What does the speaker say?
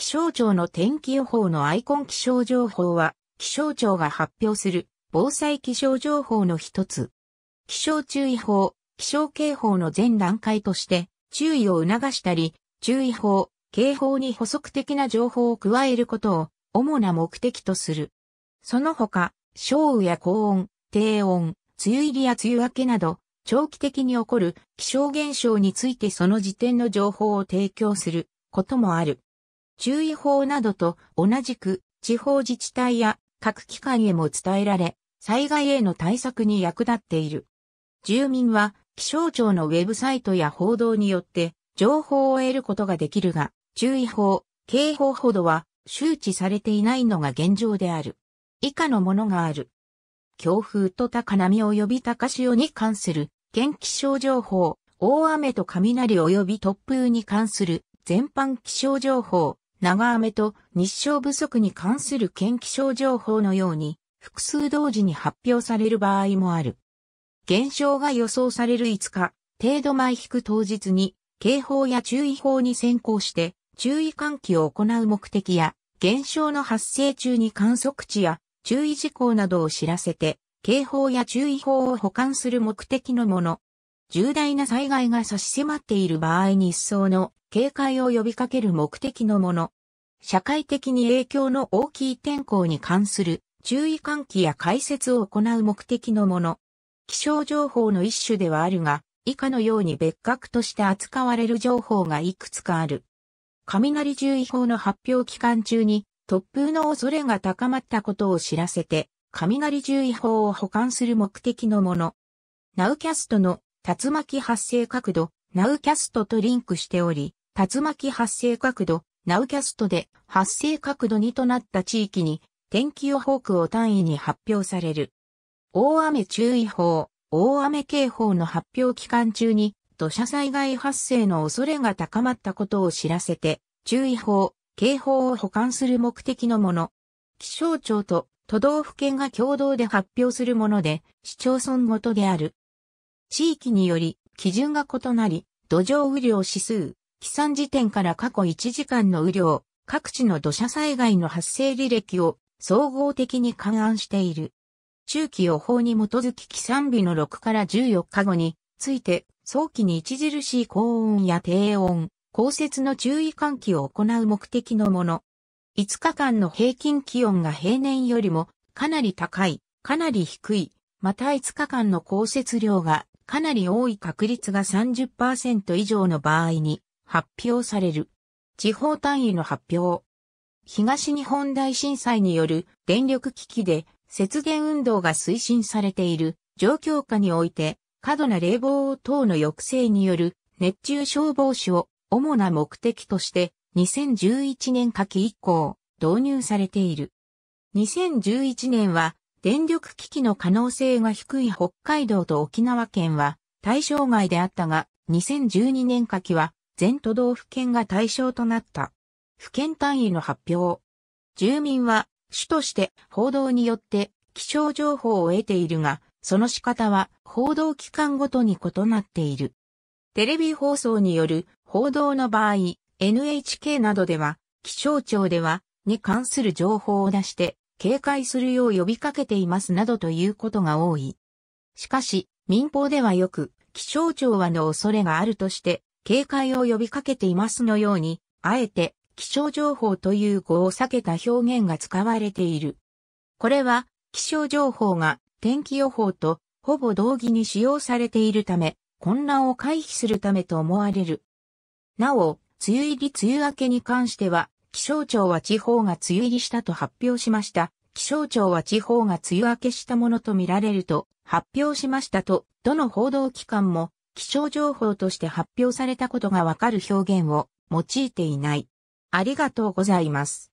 気象庁の天気予報のアイコン気象情報は、気象庁が発表する防災気象情報の一つ。気象注意報、気象警報の全段階として、注意を促したり、注意報、警報に補足的な情報を加えることを、主な目的とする。その他、小雨や高温、低温、梅雨入りや梅雨明けなど、長期的に起こる気象現象についてその時点の情報を提供することもある。注意報などと同じく地方自治体や各機関へも伝えられ、災害への対策に役立っている。住民は気象庁のウェブサイトや報道によって情報を得ることができるが、注意報、警報ほどは周知されていないのが現状である。以下のものがある。強風と高波及び高潮に関する、現気象情報、大雨と雷及び突風に関する全般気象情報、長雨と日照不足に関する県気象情報のように、複数同時に発表される場合もある。現象が予想される5日、程度前引く当日に、警報や注意報に先行して、注意喚起を行う目的や、現象の発生中に観測地や注意事項などを知らせて、警報や注意報を保管する目的のもの、重大な災害が差し迫っている場合に一層の警戒を呼びかける目的のもの。社会的に影響の大きい天候に関する注意喚起や解説を行う目的のもの。気象情報の一種ではあるが、以下のように別格として扱われる情報がいくつかある。雷注意報の発表期間中に突風の恐れが高まったことを知らせて、雷注意報を保管する目的のもの。ナウキャストの竜巻発生角度、ナウキャストとリンクしており、竜巻発生角度、ナウキャストで発生角度2となった地域に天気予報区を単位に発表される。大雨注意報、大雨警報の発表期間中に土砂災害発生の恐れが高まったことを知らせて、注意報、警報を保管する目的のもの。気象庁と都道府県が共同で発表するもので、市町村ごとである。地域により基準が異なり、土壌雨量指数、飛散時点から過去1時間の雨量、各地の土砂災害の発生履歴を総合的に勘案している。中期予報に基づき飛散日の6から14日後について、早期に著しい高温や低温、降雪の注意喚起を行う目的のもの。5日間の平均気温が平年よりもかなり高い、かなり低い、また5日間の降雪量がかなり多い確率が30%以上の場合に発表される。地方単位の発表。東日本大震災による電力危機で節電運動が推進されている状況下において、過度な冷房等の抑制による熱中症防止を主な目的として2011年夏季以降導入されている。2011年は電力危機の可能性が低い北海道と沖縄県は対象外であったが、2012年夏季は全都道府県が対象となった。府県単位の発表。住民は主として報道によって気象情報を得ているが、その仕方は報道機関ごとに異なっている。テレビ放送による報道の場合、NHK などでは、気象庁では、に関する情報を出して、警戒するよう呼びかけていますなどということが多い。しかし、民放ではよく、気象庁はの恐れがあるとして、警戒を呼びかけていますのように、あえて、気象情報という語を避けた表現が使われている。これは、気象情報が天気予報とほぼ同義に使用されているため、混乱を回避するためと思われる。なお、梅雨入り梅雨明けに関しては、気象庁は地方が梅雨入りしたと発表しました気象庁は地方が梅雨明けしたものとみられると発表しましたと、どの報道機関も気象情報として発表されたことがわかる表現を用いていない。ありがとうございます。